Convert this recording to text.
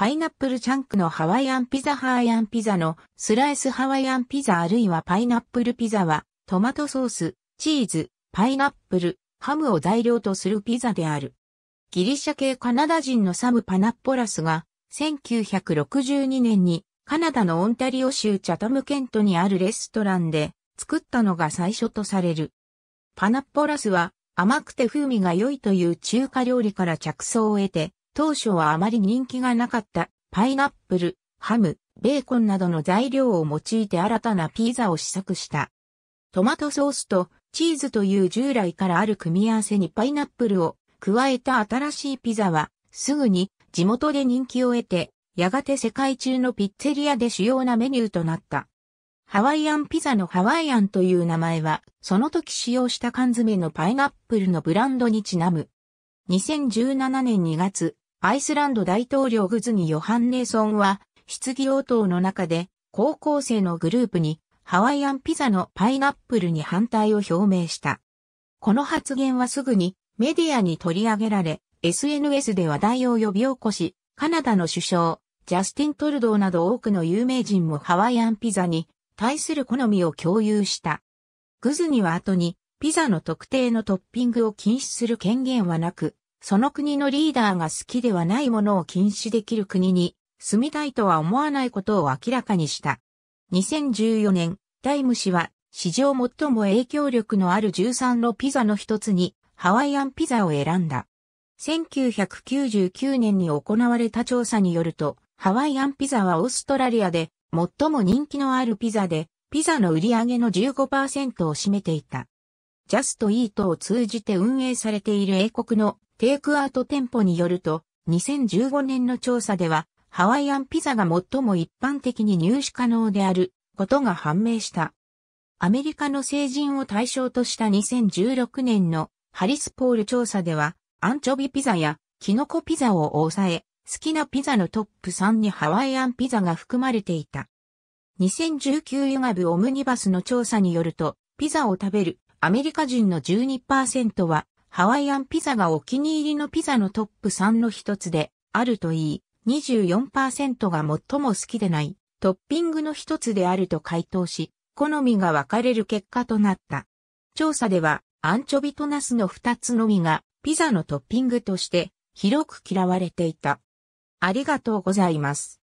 パイナップルチャンクのハワイアンピザハワイアンピザのスライスハワイアンピザあるいはパイナップルピザはトマトソース、チーズ、パイナップル、ハムを材料とするピザである。ギリシャ系カナダ人のサム・パナッポラスが1962年にカナダのオンタリオ州チャタムケントにあるレストランで作ったのが最初とされる。パナッポラスは甘くて風味が良いという中華料理から着想を得て当初はあまり人気がなかったパイナップル、ハム、ベーコンなどの材料を用いて新たなピザを試作した。トマトソースとチーズという従来からある組み合わせにパイナップルを加えた新しいピザはすぐに地元で人気を得て、やがて世界中のピッツェリアで主要なメニューとなった。ハワイアンピザのハワイアンという名前は、その時使用した缶詰のパイナップルのブランドにちなむ。2017年2月、アイスランド大統領グズニ・ヨハンネーソンは、質疑応答の中で、高校生のグループに、ハワイアンピザのパイナップルに反対を表明した。この発言はすぐにメディアに取り上げられ、SNS で話題を呼び起こし、カナダの首相、ジャスティン・トルドーなど多くの有名人もハワイアンピザに対する好みを共有した。グズニは後に、ピザの特定のトッピングを禁止する権限はなく、その国のリーダーが好きではないものを禁止できる国に住みたいとは思わないことを明らかにした。2014年、ダイム氏は史上最も影響力のある13のピザの一つにハワイアンピザを選んだ。1999年に行われた調査によると、ハワイアンピザはオーストラリアで最も人気のあるピザで、ピザの売り上げの15%を占めていた。ジャストイートを通じて運営されている英国のテイクアウト店舗によると、2015年の調査では、ハワイアンピザが最も一般的に入手可能であることが判明した。アメリカの成人を対象とした2016年のハリスポール調査では、アンチョビピザやキノコピザを抑え、好きなピザのトップ3にハワイアンピザが含まれていた。2019ユガブオムニバスの調査によると、ピザを食べるアメリカ人の12%はハワイアンピザがお気に入りのピザのトップ3の一つであるといい、24%が最も好きでないトッピングの一つであると回答し、好みが分かれる結果となった。調査では、アンチョビとナスの2つのみがピザのトッピングとして広く嫌われていた。ありがとうございます。